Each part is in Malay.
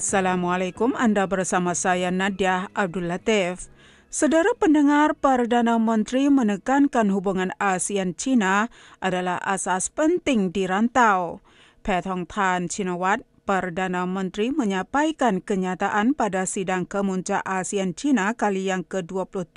Assalamualaikum, anda bersama saya Nadia Abdul Latif. Saudara pendengar, Perdana Menteri menekankan hubungan ASEAN-China adalah asas penting di rantau. Pat Hong Tan Chinawat, Perdana Menteri menyampaikan kenyataan pada sidang kemuncak ASEAN-China kali yang ke-27,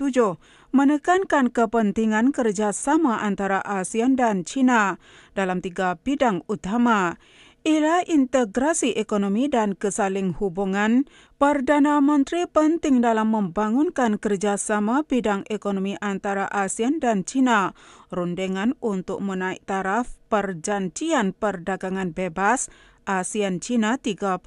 menekankan kepentingan kerjasama antara ASEAN dan China dalam tiga bidang utama, Era integrasi ekonomi dan kesaling hubungan, Perdana Menteri penting dalam membangunkan kerjasama bidang ekonomi antara ASEAN dan China, rundingan untuk menaik taraf perjanjian perdagangan bebas ASEAN-China 3.3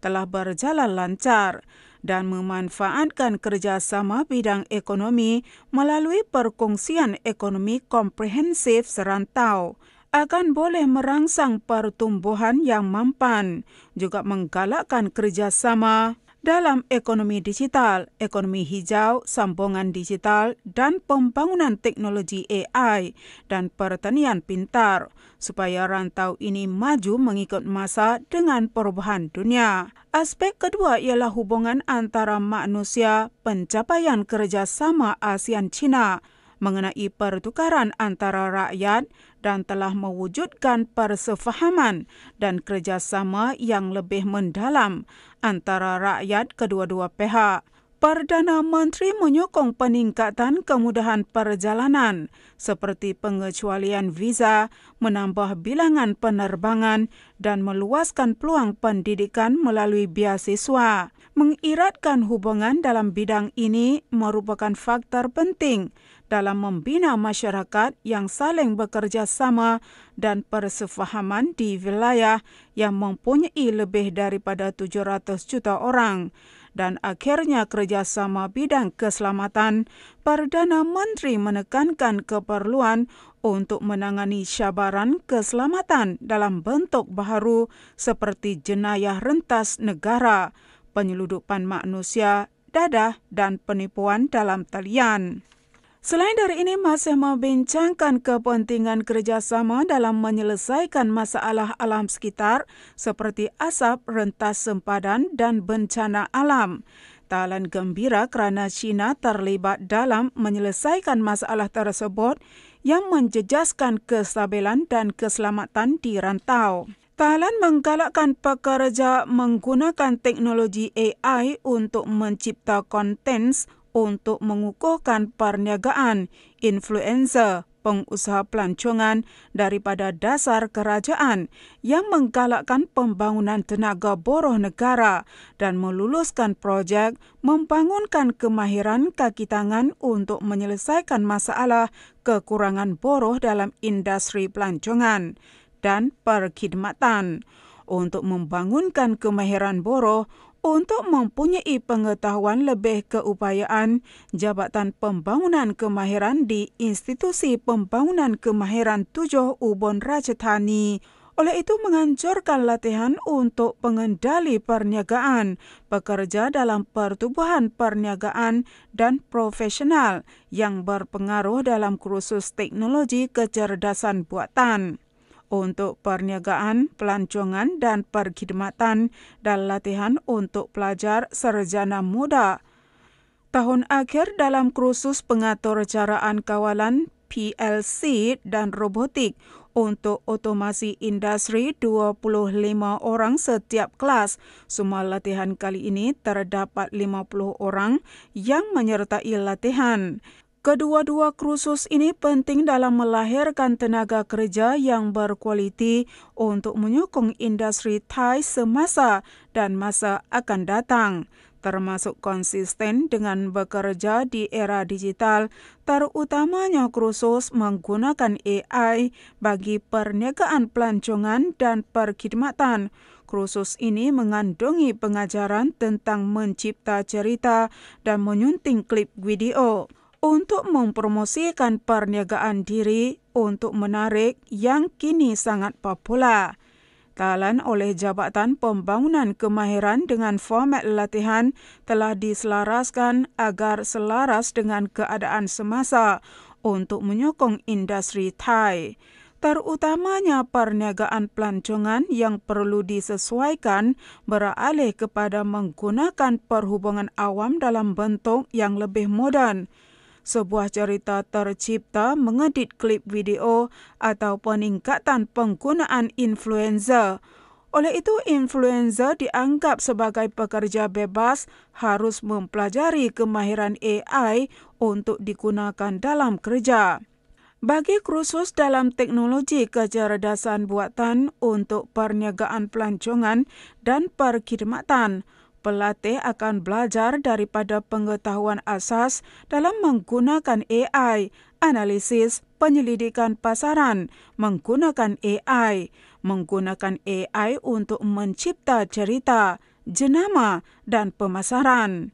telah berjalan lancar dan memanfaatkan kerjasama bidang ekonomi melalui perkongsian ekonomi komprehensif serantau akan boleh merangsang pertumbuhan yang mampan, juga menggalakkan kerjasama dalam ekonomi digital, ekonomi hijau, sambungan digital dan pembangunan teknologi AI dan pertanian pintar supaya rantau ini maju mengikut masa dengan perubahan dunia. Aspek kedua ialah hubungan antara manusia, pencapaian kerjasama ASEAN-China mengenai pertukaran antara rakyat dan telah mewujudkan persefahaman dan kerjasama yang lebih mendalam antara rakyat kedua-dua pihak. Perdana Menteri menyokong peningkatan kemudahan perjalanan seperti pengecualian visa, menambah bilangan penerbangan dan meluaskan peluang pendidikan melalui beasiswa. Mengiratkan hubungan dalam bidang ini merupakan faktor penting dalam membina masyarakat yang saling bekerjasama dan persefahaman di wilayah yang mempunyai lebih daripada 700 juta orang dan akhirnya kerjasama bidang keselamatan, Perdana Menteri menekankan keperluan untuk menangani syabaran keselamatan dalam bentuk baru seperti jenayah rentas negara, penyeludupan manusia, dadah, dan penipuan dalam talian. Selain dari ini, masih membincangkan kepentingan kerjasama dalam menyelesaikan masalah alam sekitar seperti asap, rentas sempadan dan bencana alam. Talan gembira kerana China terlibat dalam menyelesaikan masalah tersebut yang menjejaskan kestabilan dan keselamatan di rantau. Talan menggalakkan pekerja menggunakan teknologi AI untuk mencipta konten untuk mengukuhkan perniagaan influenza pengusaha pelancongan daripada dasar kerajaan yang menggalakkan pembangunan tenaga boroh negara dan meluluskan projek membangunkan kemahiran kaki tangan untuk menyelesaikan masalah kekurangan boroh dalam industri pelancongan dan perkhidmatan. Untuk membangunkan kemahiran boroh, untuk mempunyai pengetahuan lebih keupayaan Jabatan Pembangunan Kemahiran di Institusi Pembangunan Kemahiran 7 Ubon Rajatani. Oleh itu menganjurkan latihan untuk pengendali perniagaan, pekerja dalam pertubuhan perniagaan dan profesional yang berpengaruh dalam kursus teknologi kecerdasan buatan untuk perniagaan, pelancongan dan perkhidmatan dan latihan untuk pelajar sarjana muda. Tahun akhir dalam kursus pengatur caraan kawalan PLC dan robotik untuk otomasi industri 25 orang setiap kelas. Semua latihan kali ini terdapat 50 orang yang menyertai latihan. Kedua-dua kursus ini penting dalam melahirkan tenaga kerja yang berkualiti untuk menyokong industri Thai semasa dan masa akan datang, termasuk konsisten dengan bekerja di era digital, terutamanya kursus menggunakan AI bagi perniagaan pelancongan dan perkhidmatan. Kursus ini mengandungi pengajaran tentang mencipta cerita dan menyunting klip video untuk mempromosikan perniagaan diri untuk menarik yang kini sangat popular. Talan oleh Jabatan Pembangunan Kemahiran dengan format latihan telah diselaraskan agar selaras dengan keadaan semasa untuk menyokong industri Thai. Terutamanya perniagaan pelancongan yang perlu disesuaikan beralih kepada menggunakan perhubungan awam dalam bentuk yang lebih moden sebuah cerita tercipta mengedit klip video atau peningkatan penggunaan influencer. Oleh itu, influencer dianggap sebagai pekerja bebas harus mempelajari kemahiran AI untuk digunakan dalam kerja. Bagi khusus dalam teknologi kecerdasan buatan untuk perniagaan pelancongan dan perkhidmatan, pelatih akan belajar daripada pengetahuan asas dalam menggunakan AI, analisis penyelidikan pasaran menggunakan AI, menggunakan AI untuk mencipta cerita, jenama dan pemasaran.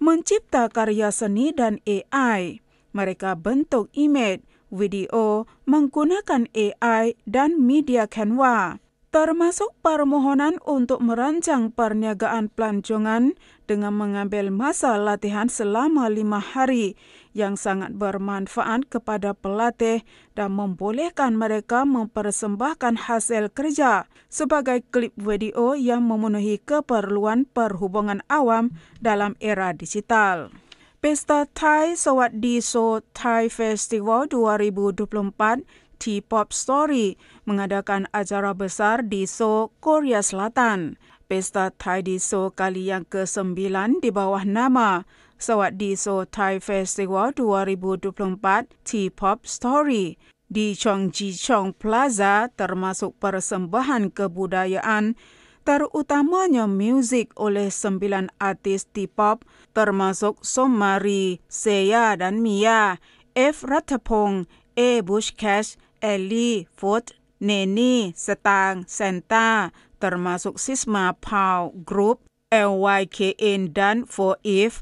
Mencipta karya seni dan AI, mereka bentuk image, video menggunakan AI dan media canvas termasuk permohonan untuk merancang perniagaan pelancongan dengan mengambil masa latihan selama lima hari yang sangat bermanfaat kepada pelatih dan membolehkan mereka mempersembahkan hasil kerja sebagai klip video yang memenuhi keperluan perhubungan awam dalam era digital. Pesta Thai Sawat Diso Thai Festival 2024 T-Pop Story mengadakan acara besar di Seoul, Korea Selatan. Pesta Thai di Seoul kali yang ke-9 di bawah nama Sawat di Seoul Thai Festival 2024 T-Pop Story di Chong Chong Plaza termasuk persembahan kebudayaan terutamanya muzik oleh sembilan artis T-pop termasuk Somari, Seya dan Mia, F. Ratapong, E. Bushcash, แอลลี่ฟุตเนนี่สตางเซนต้าตรมาสุกซิสมาพาวกรุ๊ป LYKN dan For If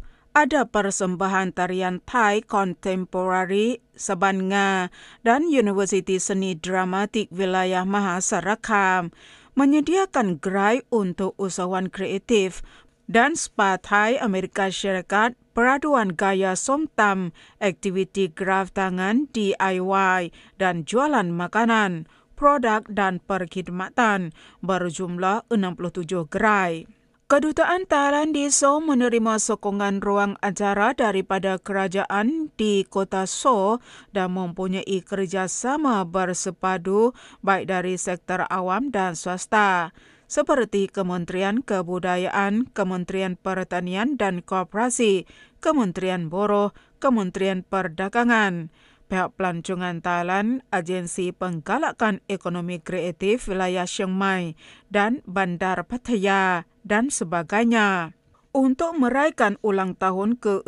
ada persembahan tarian Thai Contemporary Sabanga dan University Seni Dramatik Wilayah Mahasarakam menyediakan gerai untuk usahawan kreatif dan spa Thai Amerika Syarikat peraduan gaya somtam, aktiviti graf tangan DIY dan jualan makanan, produk dan perkhidmatan berjumlah 67 gerai. Kedutaan Thailand di Seoul menerima sokongan ruang acara daripada kerajaan di kota Seoul dan mempunyai kerjasama bersepadu baik dari sektor awam dan swasta seperti Kementerian Kebudayaan, Kementerian Pertanian dan Kooperasi, Kementerian Boroh, Kementerian Perdagangan. Pihak pelancongan Thailand, Agensi Penggalakan Ekonomi Kreatif Wilayah Chiang Mai dan Bandar Pattaya dan sebagainya. Untuk meraihkan ulang tahun ke-65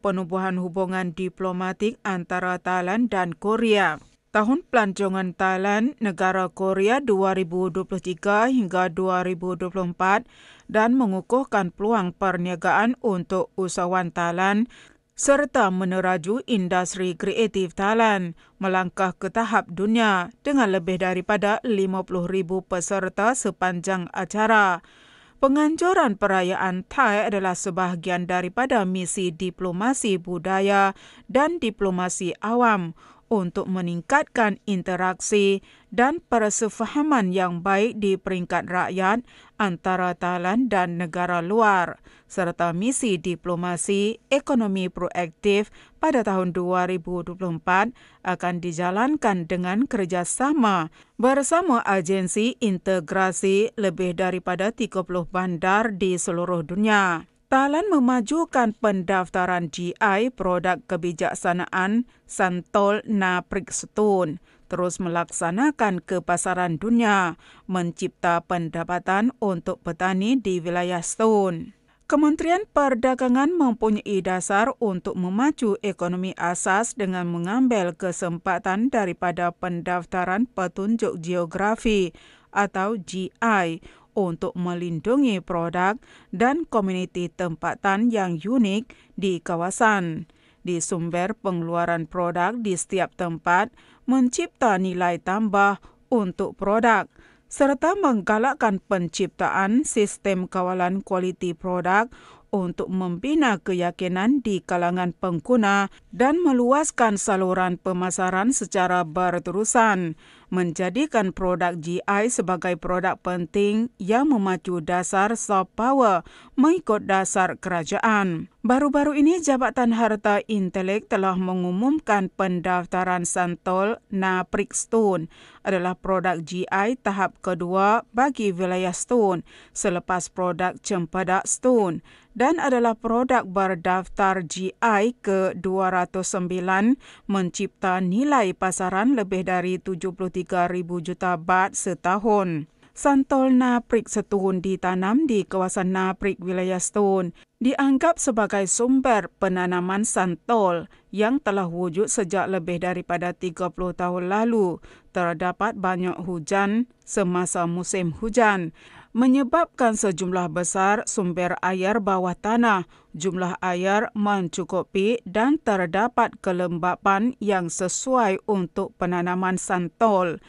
penubuhan hubungan diplomatik antara Thailand dan Korea, Tahun Pelancongan Thailand Negara Korea 2023 hingga 2024 dan mengukuhkan peluang perniagaan untuk usahawan Thailand serta meneraju industri kreatif Thailand melangkah ke tahap dunia dengan lebih daripada 50,000 peserta sepanjang acara. Penganjuran perayaan Thai adalah sebahagian daripada misi diplomasi budaya dan diplomasi awam untuk meningkatkan interaksi dan persefahaman yang baik di peringkat rakyat antara Thailand dan negara luar serta misi diplomasi ekonomi proaktif pada tahun 2024 akan dijalankan dengan kerjasama bersama agensi integrasi lebih daripada 30 bandar di seluruh dunia. Talan memajukan pendaftaran GI produk kebijaksanaan Santol Na Prikstun terus melaksanakan kepasaran dunia mencipta pendapatan untuk petani di wilayah Stone. Kementerian Perdagangan mempunyai dasar untuk memacu ekonomi asas dengan mengambil kesempatan daripada pendaftaran petunjuk geografi atau GI untuk melindungi produk dan komuniti tempatan yang unik di kawasan. Di sumber pengeluaran produk di setiap tempat mencipta nilai tambah untuk produk serta menggalakkan penciptaan sistem kawalan kualiti produk untuk membina keyakinan di kalangan pengguna dan meluaskan saluran pemasaran secara berterusan menjadikan produk GI sebagai produk penting yang memacu dasar soft power mengikut dasar kerajaan. Baru-baru ini Jabatan Harta Intelek telah mengumumkan pendaftaran Santol Naprik Stone adalah produk GI tahap kedua bagi wilayah Stone selepas produk Cempedak Stone dan adalah produk berdaftar GI ke-209 mencipta nilai pasaran lebih dari 73,000 juta baht setahun. Santol Naprik setun ditanam di kawasan Naprik wilayah setun dianggap sebagai sumber penanaman santol yang telah wujud sejak lebih daripada 30 tahun lalu. Terdapat banyak hujan semasa musim hujan menyebabkan sejumlah besar sumber air bawah tanah. Jumlah air mencukupi dan terdapat kelembapan yang sesuai untuk penanaman santol.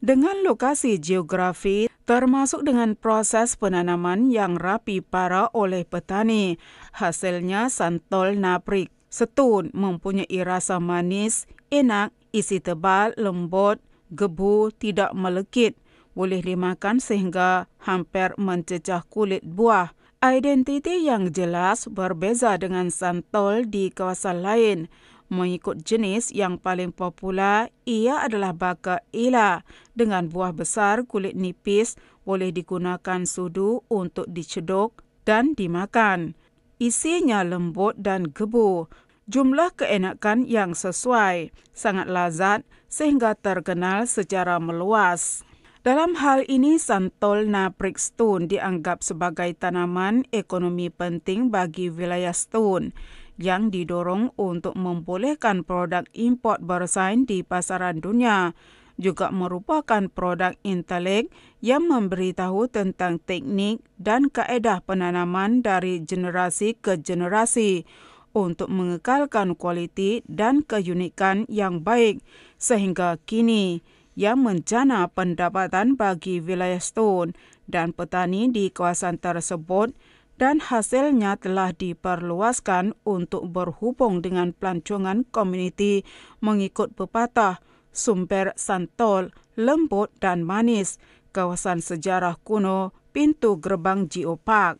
Dengan lokasi geografi termasuk dengan proses penanaman yang rapi para oleh petani, hasilnya santol naprik. Setun mempunyai rasa manis, enak, isi tebal, lembut, gebu, tidak melekit boleh dimakan sehingga hampir mencecah kulit buah. Identiti yang jelas berbeza dengan santol di kawasan lain. Mengikut jenis yang paling popular, ia adalah baka ila. Dengan buah besar, kulit nipis boleh digunakan sudu untuk dicedok dan dimakan. Isinya lembut dan gebu. Jumlah keenakan yang sesuai, sangat lazat sehingga terkenal secara meluas. Dalam hal ini, Santol na Brickstone dianggap sebagai tanaman ekonomi penting bagi wilayah Stone yang didorong untuk membolehkan produk import bersaing di pasaran dunia juga merupakan produk intelek yang memberitahu tentang teknik dan kaedah penanaman dari generasi ke generasi untuk mengekalkan kualiti dan keunikan yang baik sehingga kini yang menjana pendapatan bagi wilayah Stone dan petani di kawasan tersebut dan hasilnya telah diperluaskan untuk berhubung dengan pelancongan komuniti mengikut pepatah sumber santol, lembut dan manis, kawasan sejarah kuno, pintu gerbang geopark.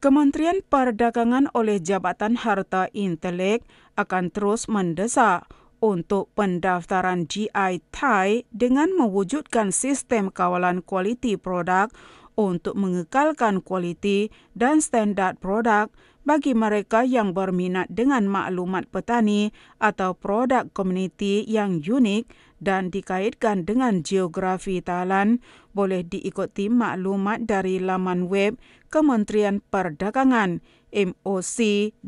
Kementerian Perdagangan oleh Jabatan Harta Intelek akan terus mendesak untuk pendaftaran GI Thai dengan mewujudkan sistem kawalan kualiti produk untuk mengekalkan kualiti dan standar produk bagi mereka yang berminat dengan maklumat petani atau produk komuniti yang unik dan dikaitkan dengan geografi talan boleh diikuti maklumat dari laman web Kementerian Perdagangan moc.go.th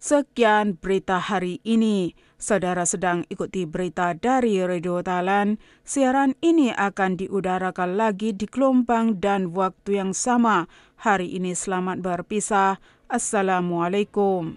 Sekian berita hari ini. Saudara sedang ikuti berita dari Radio Talan. Siaran ini akan diudarakan lagi di gelombang dan waktu yang sama. Hari ini selamat berpisah. Assalamualaikum.